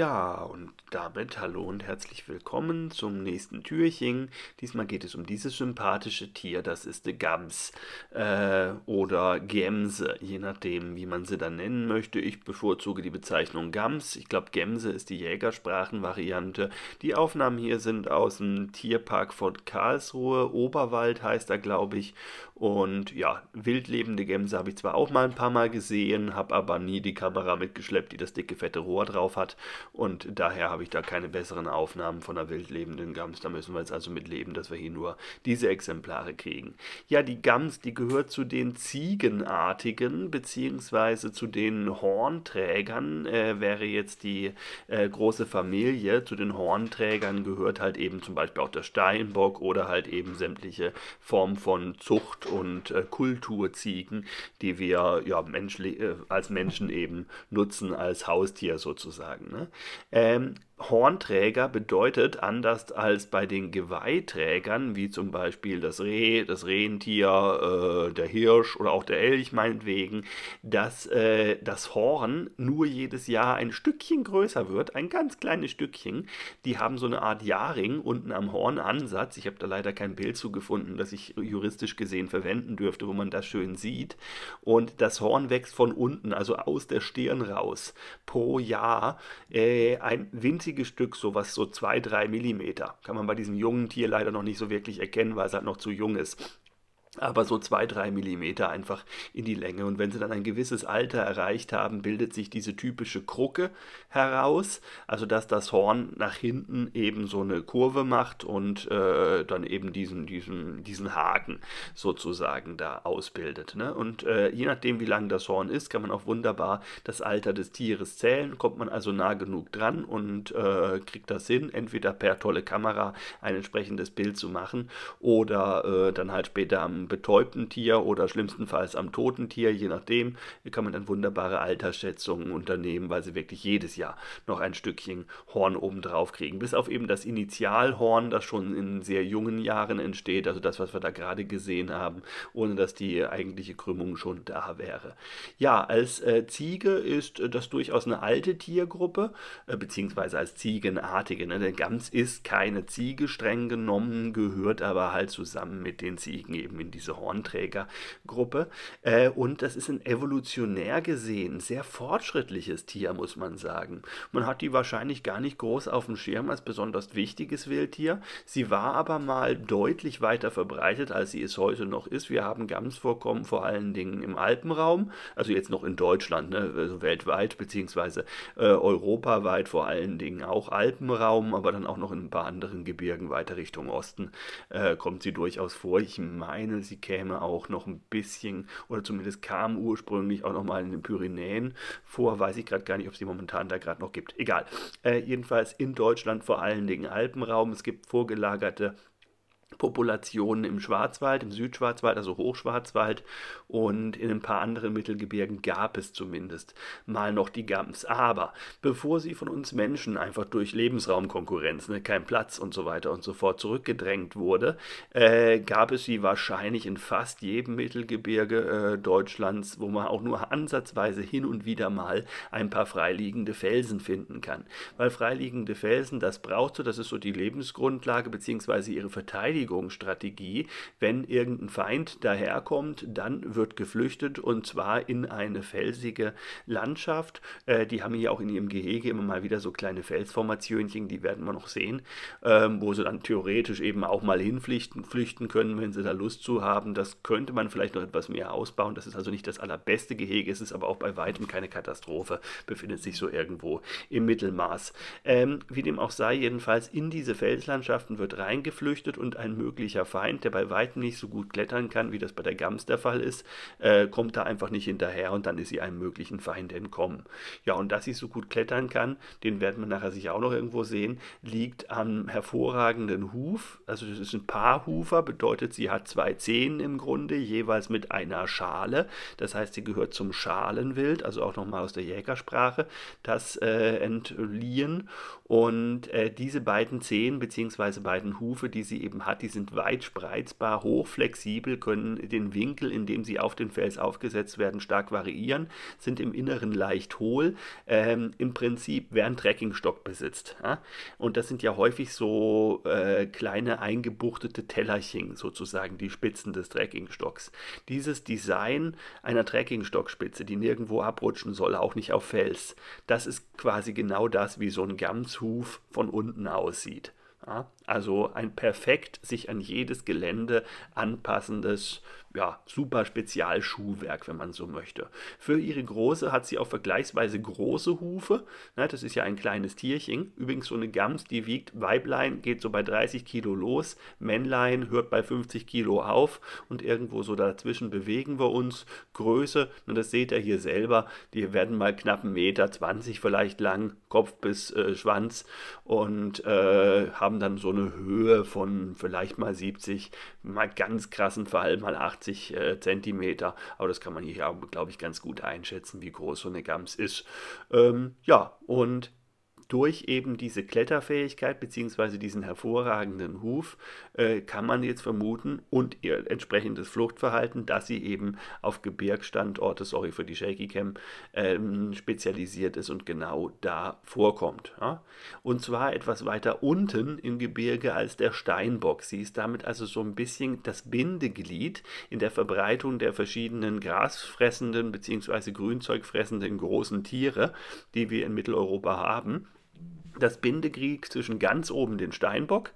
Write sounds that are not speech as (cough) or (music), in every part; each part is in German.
Ja, und damit hallo und herzlich willkommen zum nächsten Türchen. Diesmal geht es um dieses sympathische Tier, das ist die Gams äh, oder Gemse, je nachdem, wie man sie dann nennen möchte. Ich bevorzuge die Bezeichnung Gams. Ich glaube, Gemse ist die Jägersprachenvariante. Die Aufnahmen hier sind aus dem Tierpark von Karlsruhe. Oberwald heißt er, glaube ich. Und ja, wildlebende Gämse habe ich zwar auch mal ein paar Mal gesehen, habe aber nie die Kamera mitgeschleppt, die das dicke, fette Rohr drauf hat. Und daher habe ich da keine besseren Aufnahmen von einer wildlebenden Gams. Da müssen wir jetzt also mit leben, dass wir hier nur diese Exemplare kriegen. Ja, die Gams, die gehört zu den Ziegenartigen, beziehungsweise zu den Hornträgern, äh, wäre jetzt die äh, große Familie. Zu den Hornträgern gehört halt eben zum Beispiel auch der Steinbock oder halt eben sämtliche Formen von Zucht und äh, Kulturziegen, die wir ja, menschli- äh, als Menschen eben nutzen, als Haustier sozusagen. Ne? Ähm, Hornträger bedeutet, anders als bei den Geweihträgern, wie zum Beispiel das Reh, das Rentier, äh, der Hirsch oder auch der Elch meinetwegen, dass äh, das Horn nur jedes Jahr ein Stückchen größer wird, ein ganz kleines Stückchen. Die haben so eine Art Jahrring unten am Hornansatz. Ich habe da leider kein Bild zugefunden, das ich juristisch gesehen verwenden dürfte, wo man das schön sieht. Und das Horn wächst von unten, also aus der Stirn raus, pro Jahr. Äh, ein winziges einzige Stück was so 2-3 Millimeter. Kann man bei diesem jungen Tier leider noch nicht so wirklich erkennen, weil es halt noch zu jung ist aber so zwei, drei Millimeter einfach in die Länge. Und wenn sie dann ein gewisses Alter erreicht haben, bildet sich diese typische Krucke heraus, also dass das Horn nach hinten eben so eine Kurve macht und äh, dann eben diesen, diesen, diesen Haken sozusagen da ausbildet. Ne? Und äh, je nachdem, wie lang das Horn ist, kann man auch wunderbar das Alter des Tieres zählen, kommt man also nah genug dran und äh, kriegt das hin, entweder per tolle Kamera ein entsprechendes Bild zu machen oder äh, dann halt später am betäubten Tier oder schlimmstenfalls am toten Tier, je nachdem, hier kann man dann wunderbare Altersschätzungen unternehmen, weil sie wirklich jedes Jahr noch ein Stückchen Horn obendrauf kriegen. Bis auf eben das Initialhorn, das schon in sehr jungen Jahren entsteht, also das, was wir da gerade gesehen haben, ohne dass die eigentliche Krümmung schon da wäre. Ja, als äh, Ziege ist das durchaus eine alte Tiergruppe, äh, beziehungsweise als Ziegenartige. Ne? Denn Gams ist keine Ziege streng genommen, gehört aber halt zusammen mit den Ziegen eben in eben diese Hornträgergruppe. Äh, und das ist ein evolutionär gesehen sehr fortschrittliches Tier, muss man sagen. Man hat die wahrscheinlich gar nicht groß auf dem Schirm als besonders wichtiges Wildtier. Sie war aber mal deutlich weiter verbreitet, als sie es heute noch ist. Wir haben Gamsvorkommen vor allen Dingen im Alpenraum, also jetzt noch in Deutschland, ne, also weltweit, beziehungsweise äh, europaweit vor allen Dingen auch Alpenraum, aber dann auch noch in ein paar anderen Gebirgen weiter Richtung Osten äh, kommt sie durchaus vor. Ich meine, sie käme auch noch ein bisschen oder zumindest kam ursprünglich auch nochmal in den Pyrenäen vor. Weiß ich gerade gar nicht, ob sie momentan da gerade noch gibt. Egal. Äh, jedenfalls in Deutschland vor allen Dingen Alpenraum. Es gibt vorgelagerte Populationen im Schwarzwald, im Südschwarzwald, also Hochschwarzwald und in ein paar anderen Mittelgebirgen gab es zumindest mal noch die Gams. Aber bevor sie von uns Menschen einfach durch Lebensraumkonkurrenz, ne, kein Platz und so weiter und so fort zurückgedrängt wurde, äh, gab es sie wahrscheinlich in fast jedem Mittelgebirge äh, Deutschlands, wo man auch nur ansatzweise hin und wieder mal ein paar freiliegende Felsen finden kann. Weil freiliegende Felsen, das brauchst du, das ist so die Lebensgrundlage bzw. ihre Verteidigung. Verteidigungsstrategie. Wenn irgendein Feind daherkommt, dann wird geflüchtet und zwar in eine felsige Landschaft. Äh, die haben hier auch in ihrem Gehege immer mal wieder so kleine Felsformationchen, die werden wir noch sehen, ähm, wo sie dann theoretisch eben auch mal hinflüchten flüchten können, wenn sie da Lust zu haben. Das könnte man vielleicht noch etwas mehr ausbauen. Das ist also nicht das allerbeste Gehege, es ist aber auch bei weitem keine Katastrophe, befindet sich so irgendwo im Mittelmaß. Ähm, wie dem auch sei, jedenfalls in diese Felslandschaften wird reingeflüchtet und ein möglicher Feind, der bei weitem nicht so gut klettern kann, wie das bei der Gams der Fall ist, äh, kommt da einfach nicht hinterher und dann ist sie einem möglichen Feind entkommen. Ja, und dass sie so gut klettern kann, den werden wir nachher sicher auch noch irgendwo sehen, liegt am hervorragenden Huf. Also das ist ein Paarhufer, bedeutet, sie hat zwei Zehen im Grunde, jeweils mit einer Schale. Das heißt, sie gehört zum Schalenwild, also auch nochmal aus der Jägersprache, das äh, entliehen. Und äh, diese beiden Zehen bzw. beiden Hufe, die sie eben hat, die sind weit spreizbar, hochflexibel, können den Winkel, in dem sie auf den Fels aufgesetzt werden, stark variieren, sind im Inneren leicht hohl, ähm, im Prinzip wer einen Trekkingstock besitzt. Ja? Und das sind ja häufig so äh, kleine eingebuchtete Tellerchen sozusagen, die Spitzen des Trekkingstocks. Dieses Design einer Trekkingstockspitze, die nirgendwo abrutschen soll, auch nicht auf Fels, das ist quasi genau das, wie so ein Gamshuf von unten aussieht. Also ein perfekt sich an jedes Gelände anpassendes ja, super Spezialschuhwerk, wenn man so möchte. Für ihre Große hat sie auch vergleichsweise große Hufe. Ne, das ist ja ein kleines Tierchen. Übrigens so eine Gams, die wiegt Weiblein, geht so bei 30 Kilo los, Männlein hört bei 50 Kilo auf und irgendwo so dazwischen bewegen wir uns. Größe, und das seht ihr hier selber, die werden mal knapp 1,20 Meter 20 vielleicht lang, Kopf bis äh, Schwanz und äh, haben dann so eine Höhe von vielleicht mal 70, mal ganz krassen Fall, mal 80. 80 äh, Zentimeter. Aber das kann man hier, glaube ich, ganz gut einschätzen, wie groß so eine Gams ist. Ähm, ja, und durch eben diese Kletterfähigkeit bzw. diesen hervorragenden Huf äh, kann man jetzt vermuten und ihr entsprechendes Fluchtverhalten, dass sie eben auf Gebirgsstandorte, sorry für die Shaky Cam, ähm, spezialisiert ist und genau da vorkommt. Ja? Und zwar etwas weiter unten im Gebirge als der Steinbock. Sie ist damit also so ein bisschen das Bindeglied in der Verbreitung der verschiedenen grasfressenden bzw. grünzeugfressenden großen Tiere, die wir in Mitteleuropa haben das Bindegrieg zwischen ganz oben den Steinbock,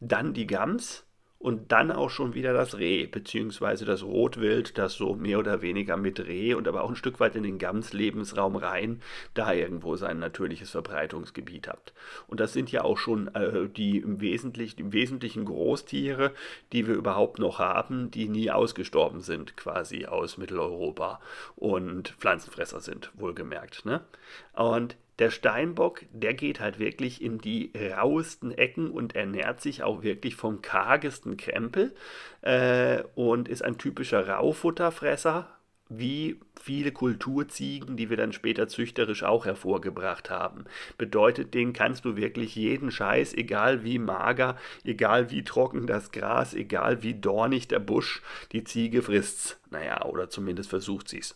dann die Gams und dann auch schon wieder das Reh, beziehungsweise das Rotwild, das so mehr oder weniger mit Reh und aber auch ein Stück weit in den Gams-Lebensraum rein, da irgendwo sein natürliches Verbreitungsgebiet hat. Und das sind ja auch schon äh, die, im Wesentlich, die im Wesentlichen Großtiere, die wir überhaupt noch haben, die nie ausgestorben sind, quasi aus Mitteleuropa und Pflanzenfresser sind, wohlgemerkt. Ne? Und der Steinbock, der geht halt wirklich in die rauesten Ecken und ernährt sich auch wirklich vom kargesten Krempel äh, und ist ein typischer Raufutterfresser, wie viele Kulturziegen, die wir dann später züchterisch auch hervorgebracht haben. Bedeutet, den kannst du wirklich jeden Scheiß, egal wie mager, egal wie trocken das Gras, egal wie dornig der Busch, die Ziege frisst's. Naja, oder zumindest versucht sie es.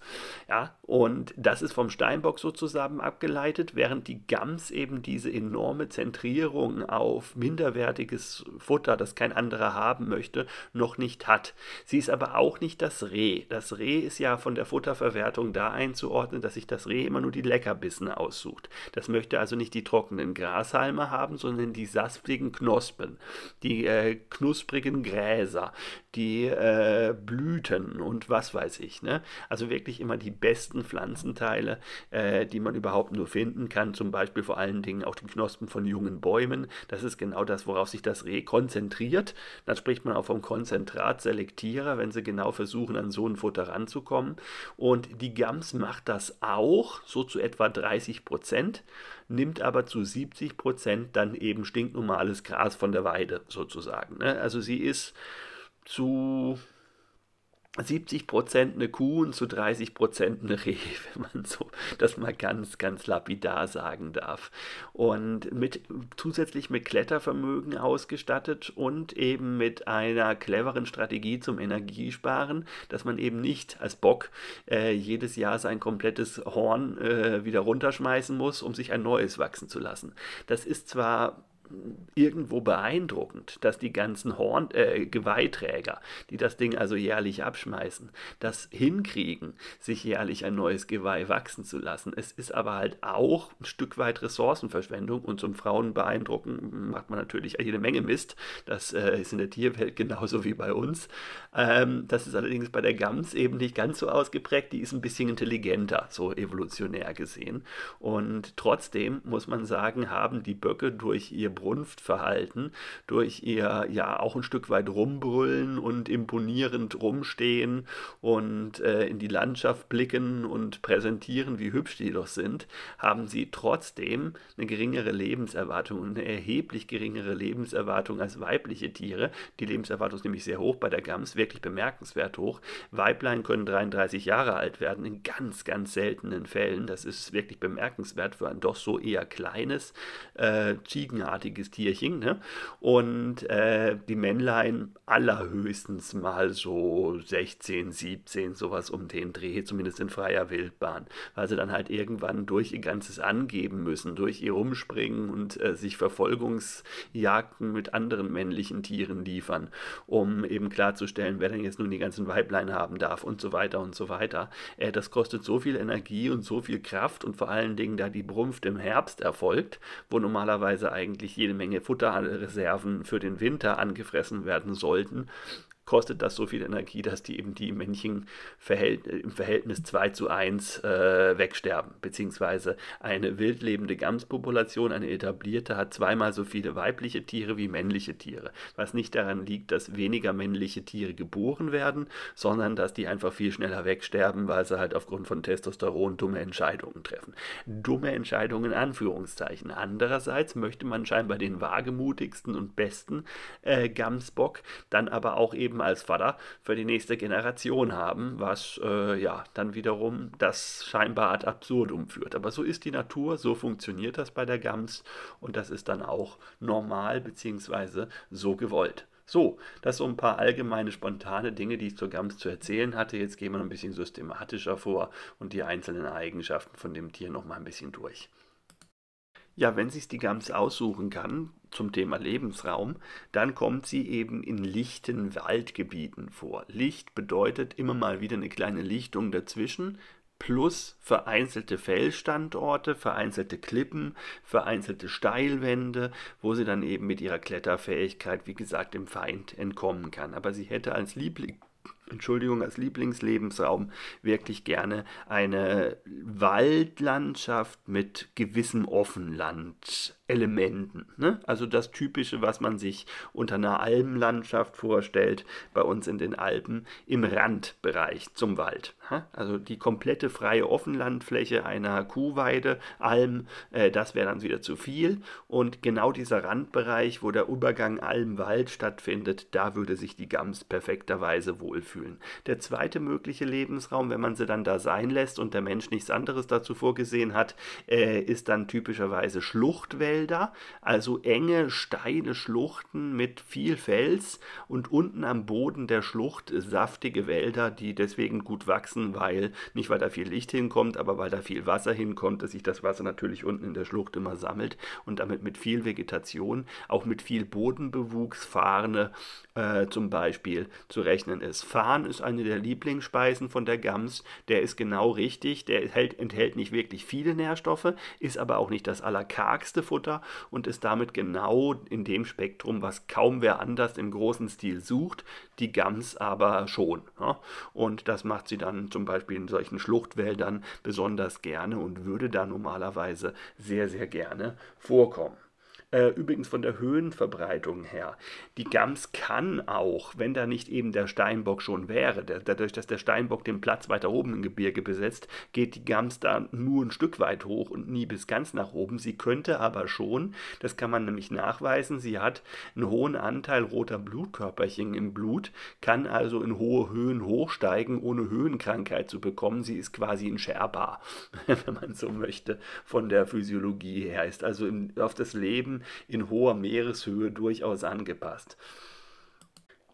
Ja, und das ist vom Steinbock sozusagen abgeleitet, während die Gams eben diese enorme Zentrierung auf minderwertiges Futter, das kein anderer haben möchte, noch nicht hat. Sie ist aber auch nicht das Reh. Das Reh ist ja von der Futterverwertung da einzuordnen, dass sich das Reh immer nur die Leckerbissen aussucht. Das möchte also nicht die trockenen Grashalme haben, sondern die saftigen Knospen, die äh, knusprigen Gräser, die äh, Blüten und was weiß ich. Ne? Also wirklich immer die besten Pflanzenteile, äh, die man überhaupt nur finden kann. Zum Beispiel vor allen Dingen auch die Knospen von jungen Bäumen. Das ist genau das, worauf sich das Reh konzentriert. Dann spricht man auch vom Konzentratselektierer, wenn sie genau versuchen, an so ein Futter ranzukommen. Und die Gams macht das auch, so zu etwa 30 Prozent, nimmt aber zu 70 Prozent dann eben stinknormales Gras von der Weide sozusagen. Ne? Also sie ist zu 70% eine Kuh und zu 30% eine Reh, (laughs) wenn man so das mal ganz, ganz lapidar sagen darf. Und mit zusätzlich mit Klettervermögen ausgestattet und eben mit einer cleveren Strategie zum Energiesparen, dass man eben nicht als Bock äh, jedes Jahr sein komplettes Horn äh, wieder runterschmeißen muss, um sich ein neues wachsen zu lassen. Das ist zwar irgendwo beeindruckend, dass die ganzen Horn, äh, Geweihträger, die das Ding also jährlich abschmeißen, das hinkriegen, sich jährlich ein neues Geweih wachsen zu lassen. Es ist aber halt auch ein Stück weit Ressourcenverschwendung und zum Frauen beeindrucken macht man natürlich jede Menge Mist. Das äh, ist in der Tierwelt genauso wie bei uns. Ähm, das ist allerdings bei der Gams eben nicht ganz so ausgeprägt. Die ist ein bisschen intelligenter, so evolutionär gesehen. Und trotzdem muss man sagen, haben die Böcke durch ihr Vernunftverhalten, durch ihr ja auch ein Stück weit rumbrüllen und imponierend rumstehen und äh, in die Landschaft blicken und präsentieren, wie hübsch die doch sind, haben sie trotzdem eine geringere Lebenserwartung und eine erheblich geringere Lebenserwartung als weibliche Tiere. Die Lebenserwartung ist nämlich sehr hoch bei der Gams, wirklich bemerkenswert hoch. Weiblein können 33 Jahre alt werden, in ganz, ganz seltenen Fällen. Das ist wirklich bemerkenswert für ein doch so eher kleines, äh, ziegenartiges bärtiges Tierchen. Ne? Und äh, die Männlein allerhöchstens mal so 16, 17, sowas um den Dreh, zumindest in freier Wildbahn, weil sie dann halt irgendwann durch ihr ganzes Angeben müssen, durch ihr Rumspringen und äh, sich Verfolgungsjagden mit anderen männlichen Tieren liefern, um eben klarzustellen, wer denn jetzt nun die ganzen Weiblein haben darf und so weiter und so weiter. Äh, das kostet so viel Energie und so viel Kraft und vor allen Dingen, da die Brumpft im Herbst erfolgt, wo normalerweise eigentlich jede Menge Futterreserven für den Winter angefressen werden sollten, kostet das so viel Energie, dass die eben die Männchen verhält, im Verhältnis 2 zu 1 äh, wegsterben. Beziehungsweise eine wildlebende Gamspopulation, eine etablierte, hat zweimal so viele weibliche Tiere wie männliche Tiere. Was nicht daran liegt, dass weniger männliche Tiere geboren werden, sondern dass die einfach viel schneller wegsterben, weil sie halt aufgrund von Testosteron dumme Entscheidungen treffen. Dumme Entscheidungen in Anführungszeichen. Andererseits möchte man scheinbar den wagemutigsten und besten äh, Gamsbock dann aber auch eben Leben als Vater für die nächste Generation haben, was äh, ja dann wiederum das scheinbar ad absurdum führt. Aber so ist die Natur, so funktioniert das bei der Gams und das ist dann auch normal bzw. so gewollt. So, das so ein paar allgemeine, spontane Dinge, die ich zur Gams zu erzählen hatte. Jetzt gehen wir noch ein bisschen systematischer vor und die einzelnen Eigenschaften von dem Tier noch mal ein bisschen durch. Ja, wenn sich die Gams aussuchen kann zum Thema Lebensraum, dann kommt sie eben in lichten Waldgebieten vor. Licht bedeutet immer mal wieder eine kleine Lichtung dazwischen, plus vereinzelte Fellstandorte, vereinzelte Klippen, vereinzelte Steilwände, wo sie dann eben mit ihrer Kletterfähigkeit, wie gesagt, dem Feind entkommen kann. Aber sie hätte als Liebling Entschuldigung, als Lieblingslebensraum wirklich gerne eine Waldlandschaft mit gewissem Offenland Elementen. Ne? Also das Typische, was man sich unter einer Almlandschaft vorstellt, bei uns in den Alpen, im Randbereich zum Wald. Also die komplette freie Offenlandfläche einer Kuhweide, Alm, äh, das wäre dann wieder zu viel. Und genau dieser Randbereich, wo der Übergang Alm-Wald stattfindet, da würde sich die Gams perfekterweise wohlfühlen. Der zweite mögliche Lebensraum, wenn man sie dann da sein lässt und der Mensch nichts anderes dazu vorgesehen hat, äh, ist dann typischerweise Schluchtwelt Felder, also enge, steile Schluchten mit viel Fels und unten am Boden der Schlucht saftige Wälder, die deswegen gut wachsen, weil nicht weil da viel Licht hinkommt, aber weil da viel Wasser hinkommt, dass sich das Wasser natürlich unten in der Schlucht immer sammelt und damit mit viel Vegetation, auch mit viel Bodenbewuchs, Farne äh, zum Beispiel zu rechnen ist. Farn ist eine der Lieblingsspeisen von der Gams, der ist genau richtig, der enthält, enthält nicht wirklich viele Nährstoffe, ist aber auch nicht das allerkargste Futter Tochter und ist damit genau in dem Spektrum, was kaum wer anders im großen Stil sucht, die Gams aber schon. Ja? Und das macht sie dann zum Beispiel in solchen Schluchtwäldern besonders gerne und würde da normalerweise sehr, sehr gerne vorkommen. Äh, übrigens von der Höhenverbreitung her. Die Gams kann auch, wenn da nicht eben der Steinbock schon wäre, der, dadurch, dass der Steinbock den Platz weiter oben im Gebirge besetzt, geht die Gams da nur ein Stück weit hoch und nie bis ganz nach oben. Sie könnte aber schon, das kann man nämlich nachweisen, sie hat einen hohen Anteil roter Blutkörperchen im Blut, kann also in hohe Höhen hochsteigen, ohne Höhenkrankheit zu bekommen. Sie ist quasi ein Sherpa, (laughs) wenn man so möchte, von der Physiologie her. Ist also im, auf das Leben in hoher Meereshöhe durchaus angepasst.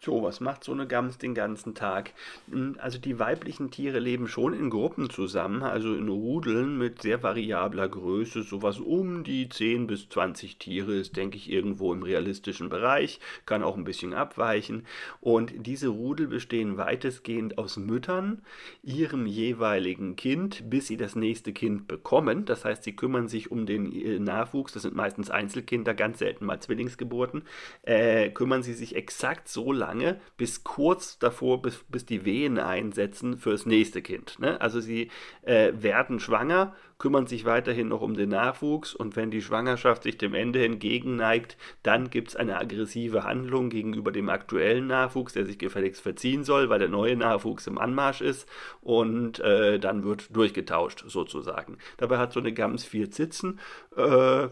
So, was macht so eine Gams den ganzen Tag? Hm, also die weiblichen Tiere leben schon in Gruppen zusammen, also in Rudeln mit sehr variabler Größe. Sowas um die 10 bis 20 Tiere ist, denke ich, irgendwo im realistischen Bereich, kann auch ein bisschen abweichen. Und diese Rudel bestehen weitestgehend aus Müttern, ihrem jeweiligen Kind, bis sie das nächste Kind bekommen. Das heißt, sie kümmern sich um den äh, Nachwuchs, das sind meistens Einzelkinder, ganz selten mal Zwillingsgeburten, äh, kümmern sie sich exakt so lange, lange, bis kurz davor, bis, bis die Wehen einsetzen fürs nächste Kind. Ne? Also sie äh, werden schwanger, kümmern sich weiterhin noch um den Nachwuchs und wenn die Schwangerschaft sich dem Ende entgegenneigt, dann gibt es eine aggressive Handlung gegenüber dem aktuellen Nachwuchs, der sich gefälligst verziehen soll, weil der neue Nachwuchs im Anmarsch ist und äh, dann wird durchgetauscht sozusagen. Dabei hat so eine Gams vier Zitzen, äh,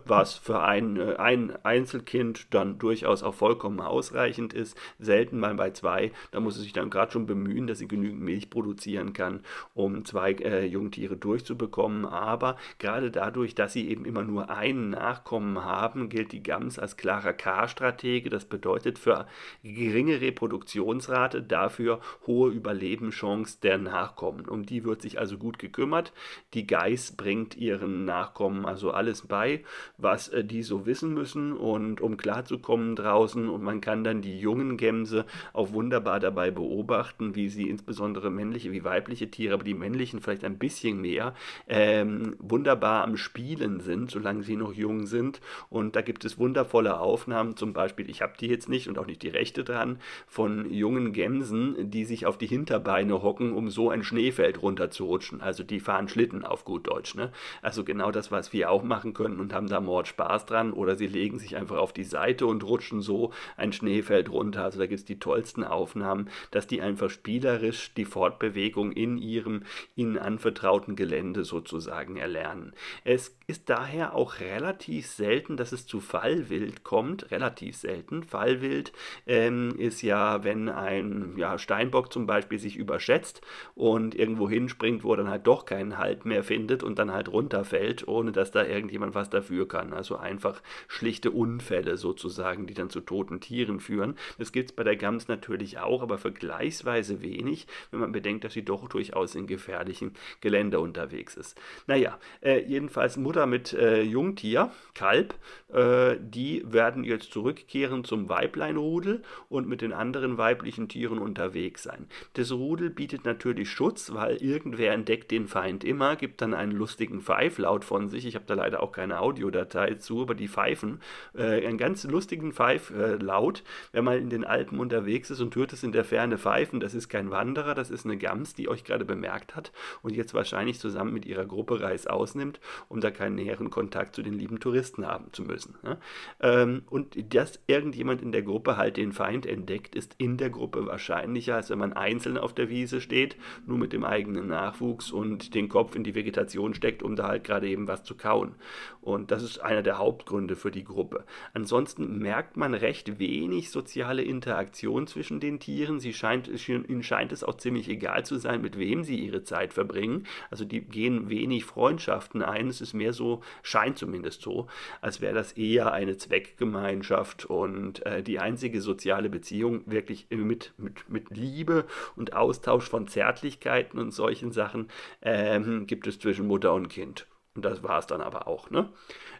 was für ein, äh, ein Einzelkind dann durchaus auch vollkommen ausreichend ist. Selten selten mal bei zwei. Da muss sie sich dann gerade schon bemühen, dass sie genügend Milch produzieren kann, um zwei äh, Jungtiere durchzubekommen. Aber gerade dadurch, dass sie eben immer nur einen Nachkommen haben, gilt die Gams als klarer K-Stratege. Das bedeutet für geringe Reproduktionsrate dafür hohe Überlebenschance der Nachkommen. Um die wird sich also gut gekümmert. Die Geiß bringt ihren Nachkommen also alles bei, was äh, die so wissen müssen und um klarzukommen draußen. Und man kann dann die jungen Gämse Analyse auch wunderbar dabei beobachten, wie sie insbesondere männliche wie weibliche Tiere, aber die männlichen vielleicht ein bisschen mehr, ähm, wunderbar am Spielen sind, solange sie noch jung sind. Und da gibt es wundervolle Aufnahmen, zum Beispiel, ich habe die jetzt nicht und auch nicht die Rechte dran, von jungen Gämsen, die sich auf die Hinterbeine hocken, um so ein Schneefeld runterzurutschen. Also die fahren Schlitten auf gut Deutsch. Ne? Also genau das, was wir auch machen können und haben da Mord Spaß dran. Oder sie legen sich einfach auf die Seite und rutschen so ein Schneefeld runter. Also da gibt es übrigens die tollsten Aufnahmen, dass die einfach spielerisch die Fortbewegung in ihrem ihnen anvertrauten Gelände sozusagen erlernen. Es ist daher auch relativ selten, dass es zu Fallwild kommt. Relativ selten. Fallwild ähm, ist ja, wenn ein ja, Steinbock zum Beispiel sich überschätzt und irgendwo hinspringt, wo er dann halt doch keinen Halt mehr findet und dann halt runterfällt, ohne dass da irgendjemand was dafür kann. Also einfach schlichte Unfälle sozusagen, die dann zu toten Tieren führen. Das gibt es bei der Bürger es natürlich auch, aber vergleichsweise wenig, wenn man bedenkt, dass sie doch durchaus in gefährlichem Gelände unterwegs ist. Naja, äh, jedenfalls Mutter mit äh, Jungtier, Kalb, äh, die werden jetzt zurückkehren zum Weibleinrudel und mit den anderen weiblichen Tieren unterwegs sein. Das Rudel bietet natürlich Schutz, weil irgendwer entdeckt den Feind immer, gibt dann einen lustigen Pfeiflaut von sich. Ich habe da leider auch keine Audiodatei zu, aber die pfeifen. Äh, einen ganz lustigen Pfeiflaut, äh, wenn man in den Alpen unterwegs ist und hört es in der Ferne pfeifen. Das ist kein Wanderer, das ist eine Gams, die euch gerade bemerkt hat und jetzt wahrscheinlich zusammen mit ihrer Gruppe Reis ausnimmt, um da keinen näheren Kontakt zu den lieben Touristen haben zu müssen. Ne? Ähm, und dass irgendjemand in der Gruppe halt den Feind entdeckt, ist in der Gruppe wahrscheinlicher, als wenn man einzeln auf der Wiese steht, nur mit dem eigenen Nachwuchs und den Kopf in die Vegetation steckt, um da halt gerade eben was zu kauen. Und das ist einer der Hauptgründe für die Gruppe. Ansonsten merkt man recht wenig soziale Interaktion Interaktion zwischen den Tieren. Sie scheint, ihnen scheint es auch ziemlich egal zu sein, mit wem sie ihre Zeit verbringen. Also die gehen wenig Freundschaften ein. Es ist mehr so, scheint zumindest so, als wäre das eher eine Zweckgemeinschaft und äh, die einzige soziale Beziehung wirklich mit, mit, mit Liebe und Austausch von Zärtlichkeiten und solchen Sachen ähm, gibt es zwischen Mutter und Kind. Und das war es dann aber auch. Ne?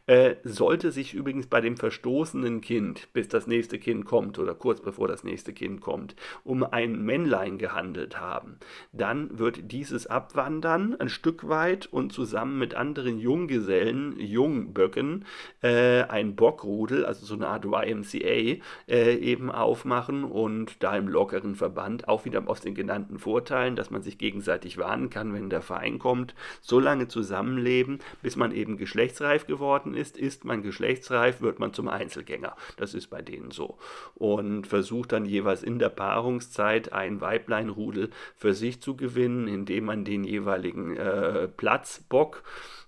Äh, sollte sich übrigens bei dem verstoßenen Kind, bis das nächste Kind kommt oder kurz bevor das nächste Kind kommt, um ein Männlein gehandelt haben, dann wird dieses abwandern ein Stück weit und zusammen mit anderen Junggesellen, Jungböcken, äh, ein Bockrudel, also so eine Art YMCA, äh, eben aufmachen und da im lockeren Verband auch wieder aus den genannten Vorteilen, dass man sich gegenseitig warnen kann, wenn der Verein kommt, so lange zusammenleben, bis man eben geschlechtsreif geworden ist, ist man geschlechtsreif, wird man zum Einzelgänger. Das ist bei denen so. Und versucht dann jeweils in der Paarungszeit ein Weibleinrudel für sich zu gewinnen, indem man den jeweiligen äh, Platzbock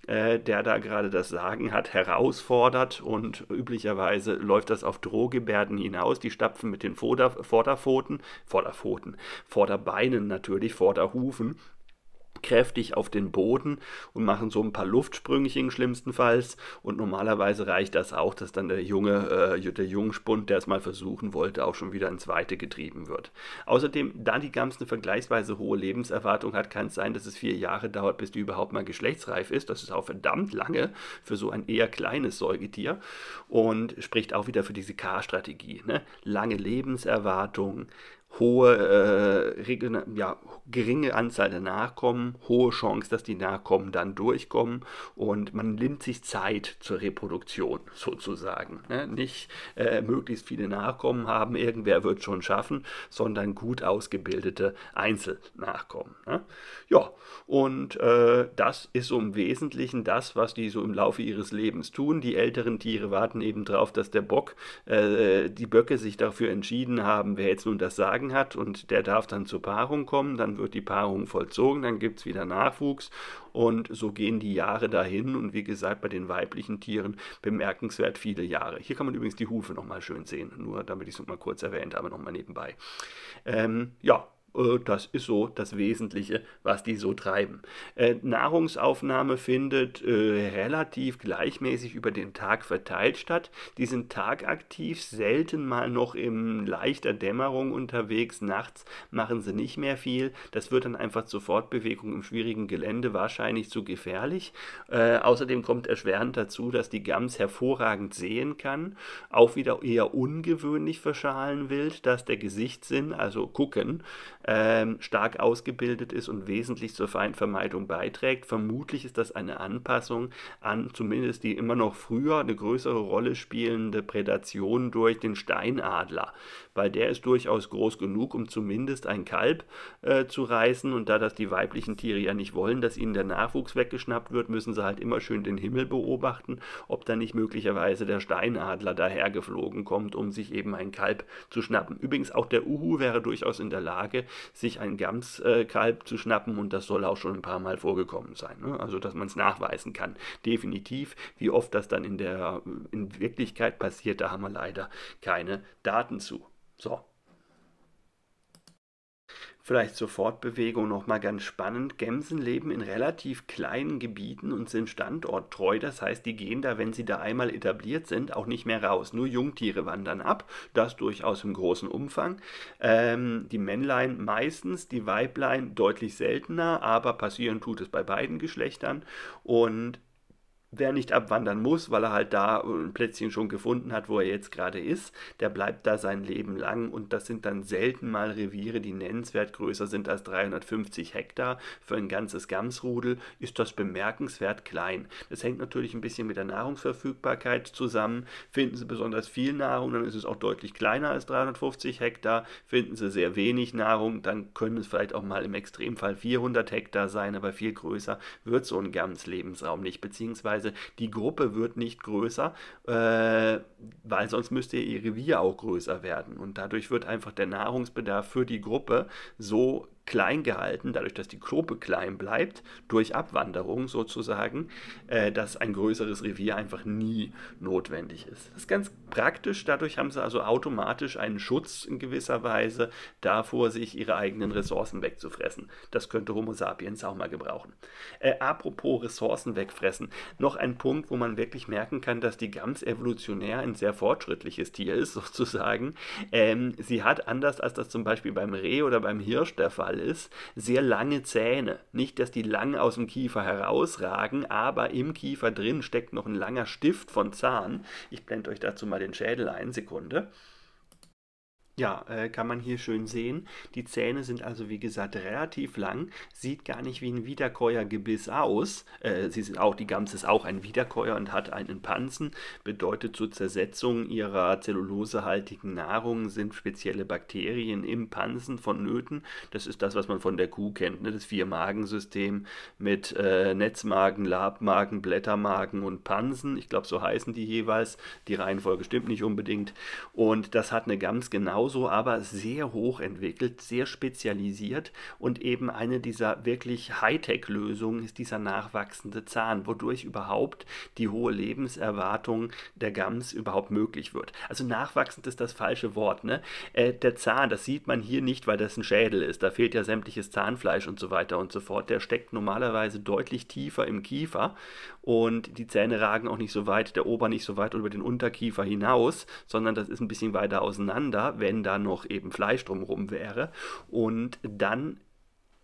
äh, der da gerade das Sagen hat, herausfordert und üblicherweise läuft das auf Drohgebärden hinaus. Die stapfen mit den Vorder Vorderpfoten, Vorderpfoten, Vorderbeinen natürlich, Vorderhufen kräftig auf den Boden und machen so ein paar Luftsprüngchen schlimmstenfalls. Und normalerweise reicht das auch, dass dann der junge, äh, der Jungspund, der es mal versuchen wollte, auch schon wieder ins Weite getrieben wird. Außerdem, da die Gams eine vergleichsweise hohe Lebenserwartung hat, kann es sein, dass es vier Jahre dauert, bis die überhaupt mal geschlechtsreif ist. Das ist auch verdammt lange für so ein eher kleines Säugetier und spricht auch wieder für diese K-Strategie. Ne? Lange Lebenserwartung, hohe, äh, regional, ja, geringe Anzahl der Nachkommen, hohe Chance, dass die Nachkommen dann durchkommen und man nimmt sich Zeit zur Reproduktion sozusagen. Ne? Nicht äh, möglichst viele Nachkommen haben, irgendwer wird schon schaffen, sondern gut ausgebildete Einzelnachkommen. Ne? Ja, und äh, das ist so im Wesentlichen das, was die so im Laufe ihres Lebens tun. Die älteren Tiere warten eben darauf, dass der Bock, äh, die Böcke sich dafür entschieden haben, wer jetzt nun das sagt, geschlagen hat und der darf dann zur Paarung kommen, dann wird die Paarung vollzogen, dann gibt es wieder Nachwuchs und so gehen die Jahre dahin und wie gesagt bei den weiblichen Tieren bemerkenswert viele Jahre. Hier kann man übrigens die Hufe nochmal schön sehen, nur damit ich es nochmal kurz erwähnt habe, nochmal nebenbei. Ähm, ja, äh, das ist so das Wesentliche, was die so treiben. Äh, Nahrungsaufnahme findet äh, relativ gleichmäßig über den Tag verteilt statt. Die sind tagaktiv, selten mal noch in leichter Dämmerung unterwegs. Nachts machen sie nicht mehr viel. Das wird dann einfach zur Fortbewegung im schwierigen Gelände wahrscheinlich zu gefährlich. außerdem kommt erschwerend dazu, dass die Gams hervorragend sehen kann. Auch wieder eher ungewöhnlich für Schalenwild, dass der Gesichtssinn, also gucken, ähm, stark ausgebildet ist und wesentlich zur Feindvermeidung beiträgt. Vermutlich ist das eine Anpassung an zumindest die immer noch früher eine größere Rolle spielende Prädation durch den Steinadler weil der ist durchaus groß genug, um zumindest ein Kalb äh, zu reißen. Und da das die weiblichen Tiere ja nicht wollen, dass ihnen der Nachwuchs weggeschnappt wird, müssen sie halt immer schön den Himmel beobachten, ob da nicht möglicherweise der Steinadler dahergeflogen kommt, um sich eben ein Kalb zu schnappen. Übrigens auch der Uhu wäre durchaus in der Lage, sich ein Gamskalb äh, zu schnappen und das soll auch schon ein paar Mal vorgekommen sein. Ne? Also dass man es nachweisen kann. Definitiv, wie oft das dann in der in Wirklichkeit passiert, da haben wir leider keine Daten zu. So. Vielleicht zur Fortbewegung nochmal ganz spannend. Gämsen leben in relativ kleinen Gebieten und sind standorttreu. Das heißt, die gehen da, wenn sie da einmal etabliert sind, auch nicht mehr raus. Nur Jungtiere wandern ab, das durchaus im großen Umfang. Ähm, die Männlein meistens, die Weiblein deutlich seltener, aber passieren tut es bei beiden Geschlechtern. Und Wer nicht abwandern muss, weil er halt da ein Plätzchen schon gefunden hat, wo er jetzt gerade ist, der bleibt da sein Leben lang und das sind dann selten mal Reviere, die nennenswert größer sind als 350 Hektar. Für ein ganzes Gamsrudel ist das bemerkenswert klein. Das hängt natürlich ein bisschen mit der Nahrungsverfügbarkeit zusammen. Finden Sie besonders viel Nahrung, dann ist es auch deutlich kleiner als 350 Hektar. Finden Sie sehr wenig Nahrung, dann können es vielleicht auch mal im Extremfall 400 Hektar sein, aber viel größer wird so ein Gams-Lebensraum nicht, beziehungsweise beziehungsweise die Gruppe wird nicht größer, äh, weil sonst müsste ihr Revier auch größer werden. Und dadurch wird einfach der Nahrungsbedarf für die Gruppe so klein gehalten, dadurch, dass die Gruppe klein bleibt, durch Abwanderung sozusagen, äh, dass ein größeres Revier einfach nie notwendig ist. Das ist ganz praktisch, dadurch haben sie also automatisch einen Schutz in gewisser Weise davor, sich ihre eigenen Ressourcen wegzufressen. Das könnte Homo sapiens auch mal gebrauchen. Äh, apropos Ressourcen wegfressen, noch ein Punkt, wo man wirklich merken kann, dass die Gams evolutionär ein sehr fortschrittliches Tier ist, (laughs) sozusagen. Ähm, sie hat anders als das zum Beispiel beim Reh oder beim Hirsch der Fall Merkmal ist, sehr lange Zähne. Nicht, dass die lang aus dem Kiefer herausragen, aber im Kiefer drin steckt noch ein langer Stift von Zahn. Ich blende euch dazu mal den Schädel ein, Sekunde. Ja, äh, kann man hier schön sehen. Die Zähne sind also wie gesagt relativ lang, sieht gar nicht wie ein Wiederkäuergebiss aus. Äh, sie sind auch, die Gams ist auch ein Wiederkäuer und hat einen Pansen. Bedeutet zur Zersetzung ihrer zellulosehaltigen Nahrung sind spezielle Bakterien im Pansen vonnöten. Das ist das, was man von der Kuh kennt, ne? das vier magen mit äh, Netzmagen, Labmagen, Blättermagen und Pansen. Ich glaube, so heißen die jeweils. Die Reihenfolge stimmt nicht unbedingt. Und das hat eine Gams genau genauso aber sehr hoch entwickelt, sehr spezialisiert und eben eine dieser wirklich Hightech-Lösungen ist dieser nachwachsende Zahn, wodurch überhaupt die hohe Lebenserwartung der Gams überhaupt möglich wird. Also nachwachsend ist das falsche Wort. Ne? Äh, der Zahn, das sieht man hier nicht, weil das ein Schädel ist. Da fehlt ja sämtliches Zahnfleisch und so weiter und so fort. Der steckt normalerweise deutlich tiefer im Kiefer und die Zähne ragen auch nicht so weit, der Ober nicht so weit über den Unterkiefer hinaus, sondern das ist ein bisschen weiter auseinander, wenn wenn da noch eben Fleisch drumherum wäre. Und dann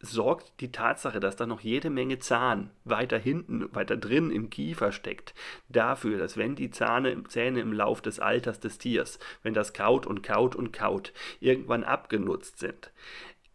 sorgt die Tatsache, dass da noch jede Menge Zahn weiter hinten, weiter drin im Kiefer steckt, dafür, dass wenn die Zahne, Zähne im Lauf des Alters des Tiers, wenn das kaut und kaut und kaut, irgendwann abgenutzt sind,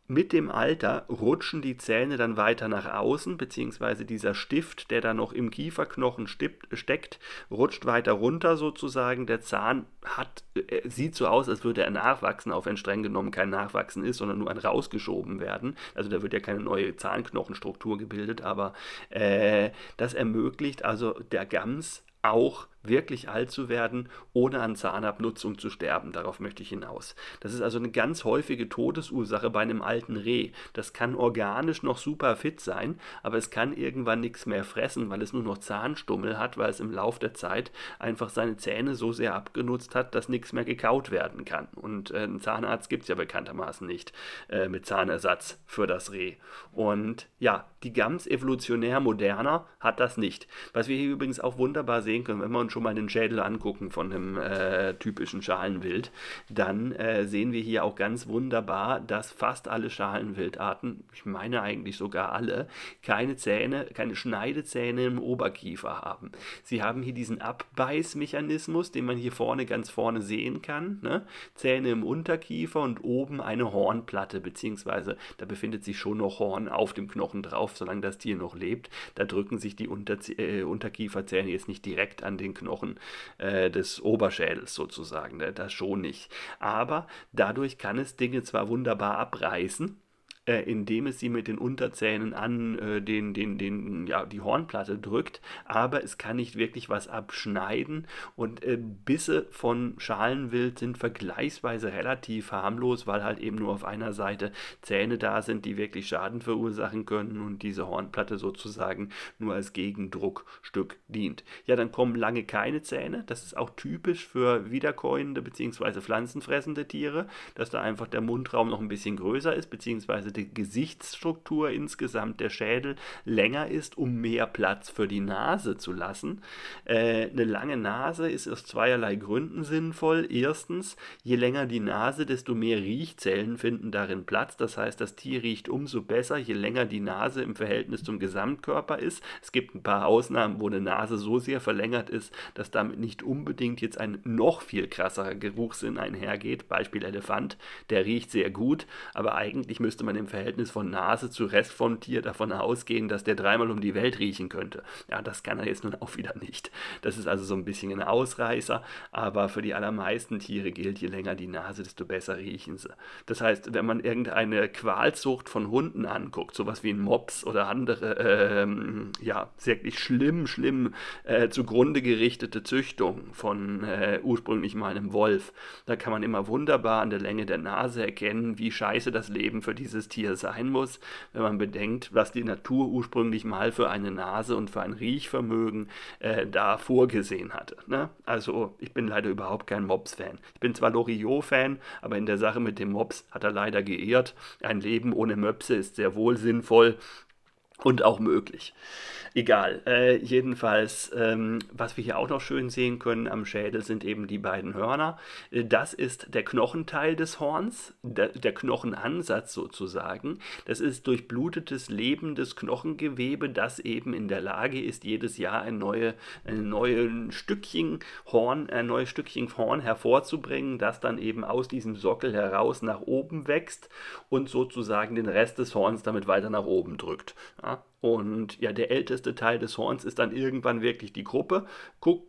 mit dem Alter rutschen die Zähne dann weiter nach außen, beziehungsweise dieser Stift, der da noch im Kieferknochen steckt, rutscht weiter runter sozusagen. Der Zahn hat, äh, sieht so aus, als würde er nachwachsen, auch wenn streng genommen kein Nachwachsen ist, sondern nur ein rausgeschoben werden. Also da wird ja keine neue Zahnknochenstruktur gebildet, aber äh, das ermöglicht also der Gams auch wirklich alt zu werden, ohne an Zahnabnutzung zu sterben. Darauf möchte ich hinaus. Das ist also eine ganz häufige Todesursache bei einem alten Reh. Das kann organisch noch super fit sein, aber es kann irgendwann nichts mehr fressen, weil es nur noch Zahnstummel hat, weil es im Lauf der Zeit einfach seine Zähne so sehr abgenutzt hat, dass nichts mehr gekaut werden kann. Und äh, einen Zahnarzt gibt es ja bekanntermaßen nicht äh, mit Zahnersatz für das Reh. Und ja, die ganz evolutionär moderner hat das nicht. Was wir hier übrigens auch wunderbar sehen können, wenn wir uns schon schon mal den Schädel angucken von einem äh, typischen Schalenwild, dann äh, sehen wir hier auch ganz wunderbar, dass fast alle Schalenwildarten, ich meine eigentlich sogar alle, keine Zähne, keine Schneidezähne im Oberkiefer haben. Sie haben hier diesen Abbeißmechanismus, den man hier vorne ganz vorne sehen kann. Ne? Zähne im Unterkiefer und oben eine Hornplatte, beziehungsweise da befindet sich schon noch Horn auf dem Knochen drauf, solange das Tier noch lebt. Da drücken sich die Unterzie äh, Unterkieferzähne jetzt nicht direkt an den Knochen äh, des Oberschädels sozusagen. Ne? Das schon nicht. Aber dadurch kann es Dinge zwar wunderbar abreißen, äh, indem es sie mit den Unterzähnen an äh, den, den, den, ja, die Hornplatte drückt, aber es kann nicht wirklich was abschneiden und äh, Bisse von Schalenwild sind vergleichsweise relativ harmlos, weil halt eben nur auf einer Seite Zähne da sind, die wirklich Schaden verursachen können und diese Hornplatte sozusagen nur als Gegendruckstück dient. Ja, dann kommen lange keine Zähne, das ist auch typisch für wiederkäuende bzw. pflanzenfressende Tiere, dass da einfach der Mundraum noch ein bisschen größer ist, beziehungsweise die Gesichtsstruktur insgesamt der Schädel länger ist, um mehr Platz für die Nase zu lassen. Äh, eine lange Nase ist aus zweierlei Gründen sinnvoll. Erstens, je länger die Nase, desto mehr Riechzellen finden darin Platz. Das heißt, das Tier riecht umso besser, je länger die Nase im Verhältnis zum Gesamtkörper ist. Es gibt ein paar Ausnahmen, wo eine Nase so sehr verlängert ist, dass damit nicht unbedingt jetzt ein noch viel krasserer Geruchssinn einhergeht. Beispiel Elefant, der riecht sehr gut, aber eigentlich müsste man im Verhältnis von Nase zu Rest von Tier davon ausgehen, dass der dreimal um die Welt riechen könnte. Ja, das kann er jetzt nun auch wieder nicht. Das ist also so ein bisschen ein Ausreißer, aber für die allermeisten Tiere gilt, je länger die Nase, desto besser riechen sie. Das heißt, wenn man irgendeine Qualzucht von Hunden anguckt, sowas wie ein Mops oder andere, ähm, ja, wirklich schlimm, schlimm äh, zugrunde gerichtete Züchtung von äh, ursprünglich mal einem Wolf, da kann man immer wunderbar an der Länge der Nase erkennen, wie scheiße das Leben für dieses Tier Tier sein muss, wenn man bedenkt, was die Natur ursprünglich mal für eine Nase und für ein Riechvermögen äh, da vorgesehen hatte. Ne? Also ich bin leider überhaupt kein Mops-Fan. Ich bin zwar Loriot-Fan, aber in der Sache mit dem Mops hat er leider geirrt. Ein Leben ohne Möpse ist sehr wohl sinnvoll und auch möglich. Egal. Äh, jedenfalls, ähm, was wir hier auch noch schön sehen können am Schädel sind eben die beiden Hörner. Äh, das ist der Knochenteil des Horns, der, der Knochenansatz sozusagen. Das ist durchblutetes, lebendes Knochengewebe, das eben in der Lage ist, jedes Jahr ein, neue, ein neues Stückchen Horn, ein neues Stückchen Horn hervorzubringen, das dann eben aus diesem Sockel heraus nach oben wächst und sozusagen den Rest des Horns damit weiter nach oben drückt und ja, der älteste Teil des Horns ist dann irgendwann wirklich die Gruppe,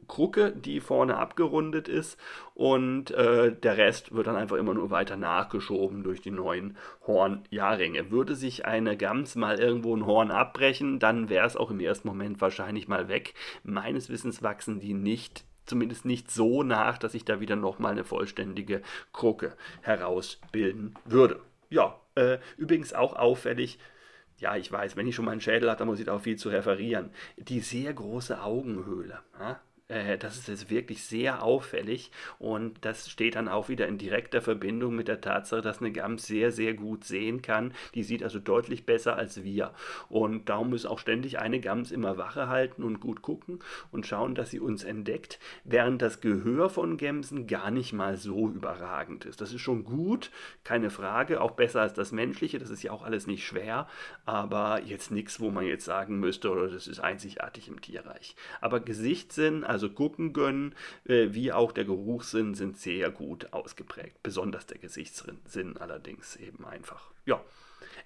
Krucke, die vorne abgerundet ist. Und äh, der Rest wird dann einfach immer nur weiter nachgeschoben durch die neuen Hornjahrringe. Würde sich eine Gams mal irgendwo ein Horn abbrechen, dann wäre es auch im ersten Moment wahrscheinlich mal weg. Meines Wissens wachsen die nicht zumindest nicht so nach, dass ich da wieder nochmal eine vollständige Krucke herausbilden würde. Ja, äh, übrigens auch auffällig, ja, ich weiß, wenn ich schon mal einen Schädel habe, dann muss ich da auch viel zu referieren. Die sehr große Augenhöhle. Ja? Äh, das ist jetzt wirklich sehr auffällig und das steht dann auch wieder in direkter Verbindung mit der Tatsache, dass eine GAMS sehr, sehr gut sehen kann. Die sieht also deutlich besser als wir. Und darum muss auch ständig eine GAMS immer Wache halten und gut gucken und schauen, dass sie uns entdeckt, während das Gehör von Gämsen gar nicht mal so überragend ist. Das ist schon gut, keine Frage, auch besser als das menschliche, das ist ja auch alles nicht schwer, aber jetzt nichts, wo man jetzt sagen müsste, oder oh, das ist einzigartig im Tierreich. Aber Gesichtssinn, also also gucken können, äh, wie auch der Geruchssinn sind sehr gut ausgeprägt. Besonders der Gesichtssinn allerdings eben einfach. Ja.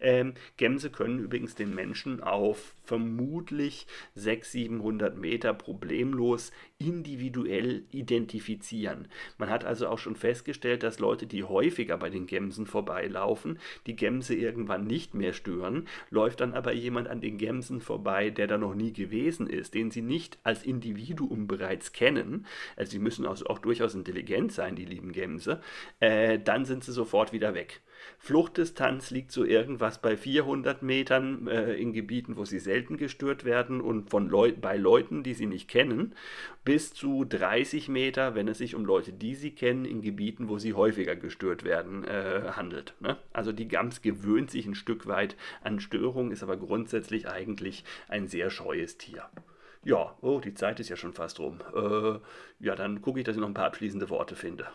Ähm, Gämse können übrigens den Menschen auf vermutlich 600, 700 Meter problemlos individuell identifizieren. Man hat also auch schon festgestellt, dass Leute, die häufiger bei den Gämsen vorbeilaufen, die Gämse irgendwann nicht mehr stören, läuft dann aber jemand an den Gämsen vorbei, der da noch nie gewesen ist, den sie nicht als Individuum bereits kennen, also sie müssen also auch durchaus intelligent sein, die lieben Gämse, äh, dann sind sie sofort wieder weg. Fluchtdistanz liegt so irgendwas bei 400 Metern äh, in Gebieten, wo sie selten gestört werden und von Leu bei Leuten, die sie nicht kennen, bis zu 30 Meter, wenn es sich um Leute, die sie kennen, in Gebieten, wo sie häufiger gestört werden, äh, handelt. Ne? Also die Gams gewöhnt sich ein Stück weit an Störung, ist aber grundsätzlich eigentlich ein sehr scheues Tier. Ja, oh, die Zeit ist ja schon fast rum. Äh, ja, dann gucke ich, dass ich noch ein paar abschließende Worte finde.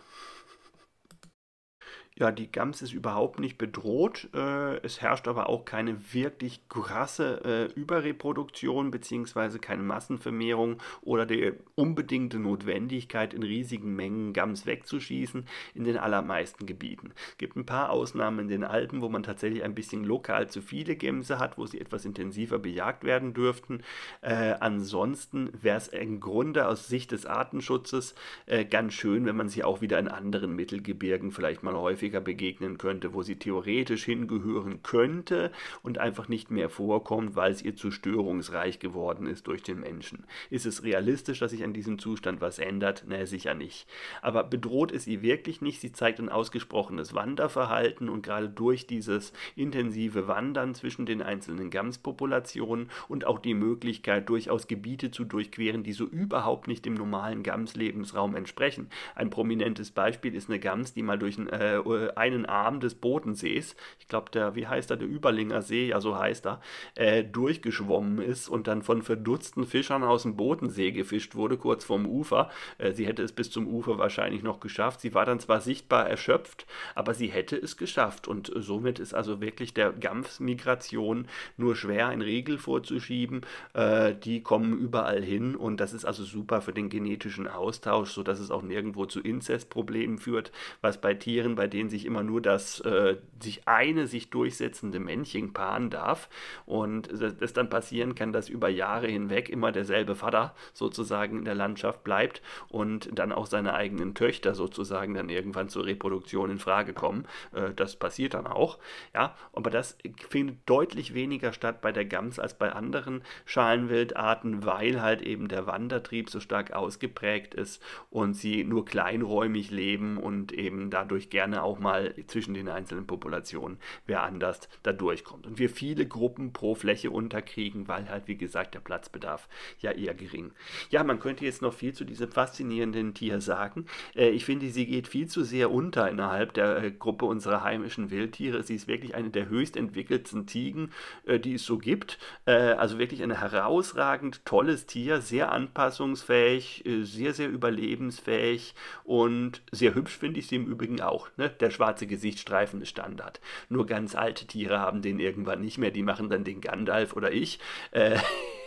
Ja, die Gams ist überhaupt nicht bedroht. Äh, es herrscht aber auch keine wirklich krasse äh, Überreproduktion bzw. keine Massenvermehrung oder die unbedingte Notwendigkeit, in riesigen Mengen Gams wegzuschießen in den allermeisten Gebieten. Es gibt ein paar Ausnahmen in den Alpen, wo man tatsächlich ein bisschen lokal zu viele Gämse hat, wo sie etwas intensiver bejagt werden dürften. Äh, ansonsten wäre es im Grunde aus Sicht des Artenschutzes äh, ganz schön, wenn man sie auch wieder in anderen Mittelgebirgen vielleicht mal häufig häufiger begegnen könnte, wo sie theoretisch hingehören könnte und einfach nicht mehr vorkommt, weil es ihr zu störungsreich geworden ist durch den Menschen. Ist es realistisch, dass sich an diesem Zustand was ändert? Na, sicher nicht. Aber bedroht ist sie wirklich nicht. Sie zeigt ein ausgesprochenes Wanderverhalten und gerade durch dieses intensive Wandern zwischen den einzelnen Gamspopulationen und auch die Möglichkeit, durchaus Gebiete zu durchqueren, die so überhaupt nicht dem normalen Gams-Lebensraum entsprechen. Ein prominentes Beispiel ist eine Gams, die mal durch ein äh, äh, einen Arm des Bodensees, ich glaube, der, wie heißt er, der Überlinger See, ja, so heißt er, äh, durchgeschwommen ist und dann von verdutzten Fischern aus dem Bodensee gefischt wurde, kurz vorm Ufer. Äh, sie hätte es bis zum Ufer wahrscheinlich noch geschafft. Sie war dann zwar sichtbar erschöpft, aber sie hätte es geschafft. Und somit ist also wirklich der Gampfmigration nur schwer ein Riegel vorzuschieben. Äh, die kommen überall hin und das ist also super für den genetischen Austausch, sodass es auch nirgendwo zu Inzestproblemen führt, was bei Tieren, bei denen sehen sich immer nur, das äh, sich eine sich durchsetzende Männchen paaren darf und es dann passieren kann, dass über Jahre hinweg immer derselbe Vater sozusagen in der Landschaft bleibt und dann auch seine eigenen Töchter sozusagen dann irgendwann zur Reproduktion in Frage kommen. Äh, das passiert dann auch, ja, aber das findet deutlich weniger statt bei der Gams als bei anderen Schalenwildarten, weil halt eben der Wandertrieb so stark ausgeprägt ist und sie nur kleinräumig leben und eben dadurch gerne auch auch mal zwischen den einzelnen Populationen, wer anders da durchkommt. Und wir viele Gruppen pro Fläche unterkriegen, weil halt, wie gesagt, der Platzbedarf ja eher gering. Ja, man könnte jetzt noch viel zu diesem faszinierenden Tier sagen. Äh, ich finde, sie geht viel zu sehr unter innerhalb der äh, Gruppe unserer heimischen Wildtiere. Sie ist wirklich eine der höchst entwickelten Tigen, äh, die es so gibt. Äh, also wirklich ein herausragend tolles Tier, sehr anpassungsfähig, äh, sehr, sehr überlebensfähig und sehr hübsch finde ich sie im Übrigen auch. Ne? der schwarze Gesichtsstreifen ist Standard. Nur ganz alte Tiere haben den irgendwann nicht mehr. Die machen dann den Gandalf oder ich äh,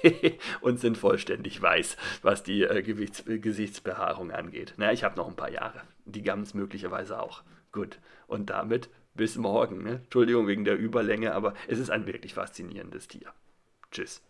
(laughs) und sind vollständig weiß, was die äh, Gewichts Gesichtsbehaarung angeht. Na, ich habe noch ein paar Jahre. Die Gams möglicherweise auch. Gut. Und damit bis morgen. Ne? Entschuldigung wegen der Überlänge, aber es ist ein wirklich faszinierendes Tier. Tschüss.